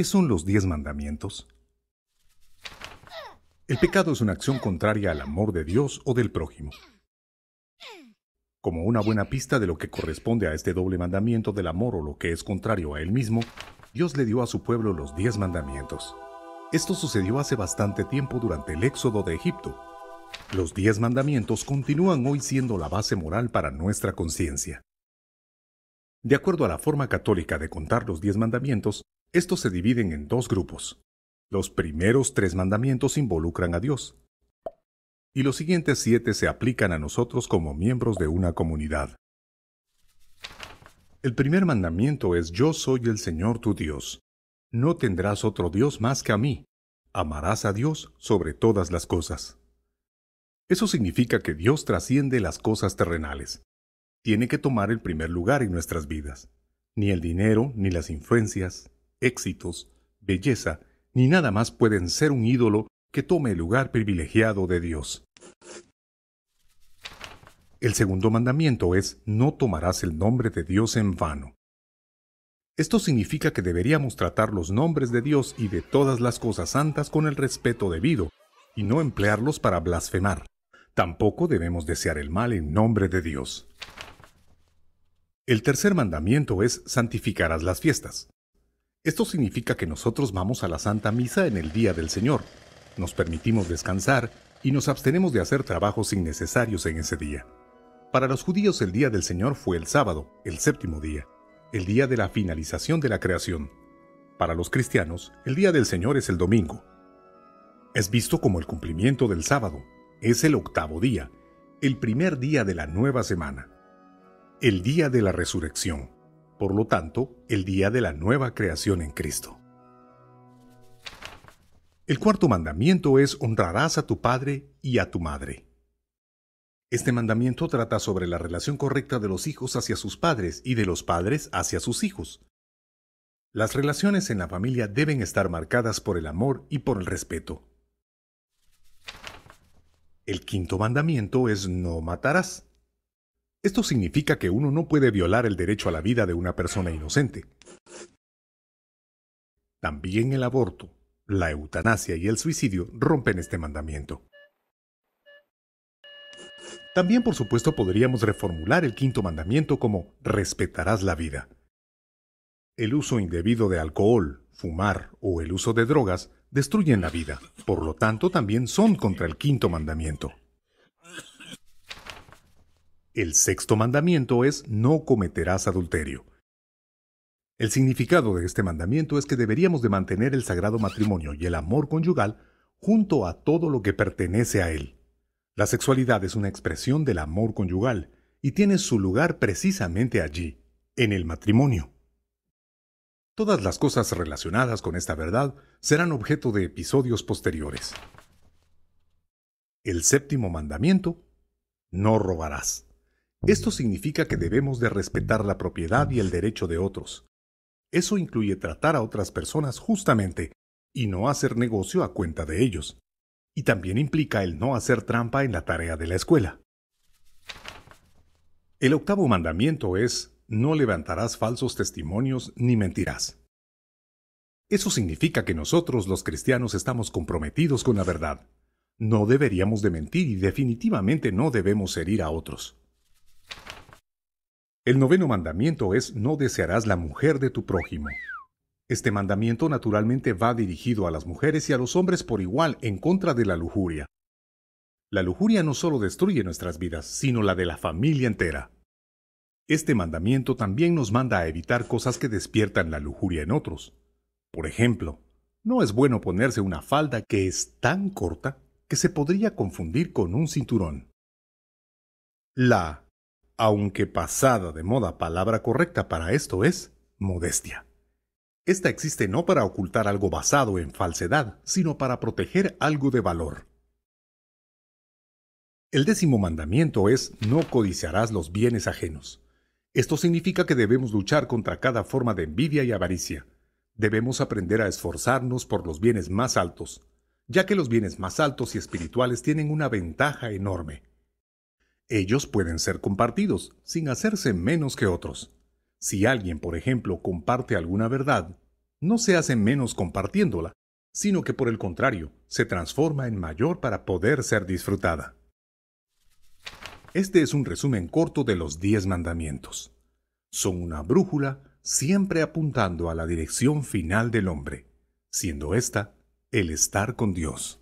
¿Qué son los diez mandamientos? El pecado es una acción contraria al amor de Dios o del prójimo. Como una buena pista de lo que corresponde a este doble mandamiento del amor o lo que es contrario a él mismo, Dios le dio a su pueblo los diez mandamientos. Esto sucedió hace bastante tiempo durante el éxodo de Egipto. Los diez mandamientos continúan hoy siendo la base moral para nuestra conciencia. De acuerdo a la forma católica de contar los diez mandamientos, estos se dividen en dos grupos. Los primeros tres mandamientos involucran a Dios, y los siguientes siete se aplican a nosotros como miembros de una comunidad. El primer mandamiento es Yo soy el Señor tu Dios. No tendrás otro Dios más que a mí. Amarás a Dios sobre todas las cosas. Eso significa que Dios trasciende las cosas terrenales. Tiene que tomar el primer lugar en nuestras vidas. Ni el dinero, ni las influencias, éxitos, belleza, ni nada más pueden ser un ídolo que tome el lugar privilegiado de Dios. El segundo mandamiento es, no tomarás el nombre de Dios en vano. Esto significa que deberíamos tratar los nombres de Dios y de todas las cosas santas con el respeto debido, y no emplearlos para blasfemar. Tampoco debemos desear el mal en nombre de Dios. El tercer mandamiento es santificarás las fiestas. Esto significa que nosotros vamos a la Santa Misa en el Día del Señor, nos permitimos descansar y nos abstenemos de hacer trabajos innecesarios en ese día. Para los judíos el Día del Señor fue el sábado, el séptimo día, el día de la finalización de la creación. Para los cristianos, el Día del Señor es el domingo. Es visto como el cumplimiento del sábado, es el octavo día, el primer día de la nueva semana, el día de la resurrección por lo tanto, el día de la nueva creación en Cristo. El cuarto mandamiento es honrarás a tu padre y a tu madre. Este mandamiento trata sobre la relación correcta de los hijos hacia sus padres y de los padres hacia sus hijos. Las relaciones en la familia deben estar marcadas por el amor y por el respeto. El quinto mandamiento es no matarás. Esto significa que uno no puede violar el derecho a la vida de una persona inocente. También el aborto, la eutanasia y el suicidio rompen este mandamiento. También, por supuesto, podríamos reformular el quinto mandamiento como respetarás la vida. El uso indebido de alcohol, fumar o el uso de drogas destruyen la vida, por lo tanto también son contra el quinto mandamiento. El sexto mandamiento es no cometerás adulterio. El significado de este mandamiento es que deberíamos de mantener el sagrado matrimonio y el amor conyugal junto a todo lo que pertenece a él. La sexualidad es una expresión del amor conyugal y tiene su lugar precisamente allí, en el matrimonio. Todas las cosas relacionadas con esta verdad serán objeto de episodios posteriores. El séptimo mandamiento, no robarás. Esto significa que debemos de respetar la propiedad y el derecho de otros. Eso incluye tratar a otras personas justamente y no hacer negocio a cuenta de ellos. Y también implica el no hacer trampa en la tarea de la escuela. El octavo mandamiento es, no levantarás falsos testimonios ni mentirás. Eso significa que nosotros los cristianos estamos comprometidos con la verdad. No deberíamos de mentir y definitivamente no debemos herir a otros. El noveno mandamiento es no desearás la mujer de tu prójimo. Este mandamiento naturalmente va dirigido a las mujeres y a los hombres por igual en contra de la lujuria. La lujuria no solo destruye nuestras vidas, sino la de la familia entera. Este mandamiento también nos manda a evitar cosas que despiertan la lujuria en otros. Por ejemplo, no es bueno ponerse una falda que es tan corta que se podría confundir con un cinturón. La aunque pasada de moda palabra correcta para esto es modestia. Esta existe no para ocultar algo basado en falsedad, sino para proteger algo de valor. El décimo mandamiento es no codiciarás los bienes ajenos. Esto significa que debemos luchar contra cada forma de envidia y avaricia. Debemos aprender a esforzarnos por los bienes más altos, ya que los bienes más altos y espirituales tienen una ventaja enorme. Ellos pueden ser compartidos sin hacerse menos que otros. Si alguien, por ejemplo, comparte alguna verdad, no se hace menos compartiéndola, sino que por el contrario, se transforma en mayor para poder ser disfrutada. Este es un resumen corto de los diez mandamientos. Son una brújula siempre apuntando a la dirección final del hombre, siendo esta el estar con Dios.